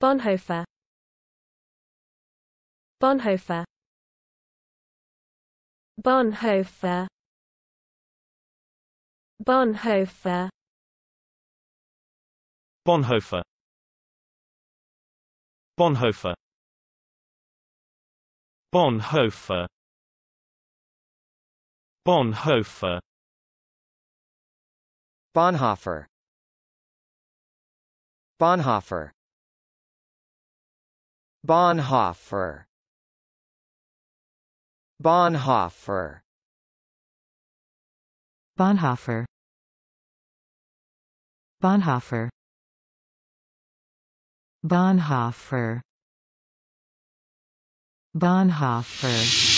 Bonhoeffer Bonhoeffer Bonhoeffer Bonhoeffer Bonhoeffer Bonhoeffer Bonhoeffer Bonhoeffer Bonhoeffer Bonhoeffer Bonhoeffer Bonhoeffer Bonhoeffer Bonhoeffer Bonhoeffer Bonhoeffer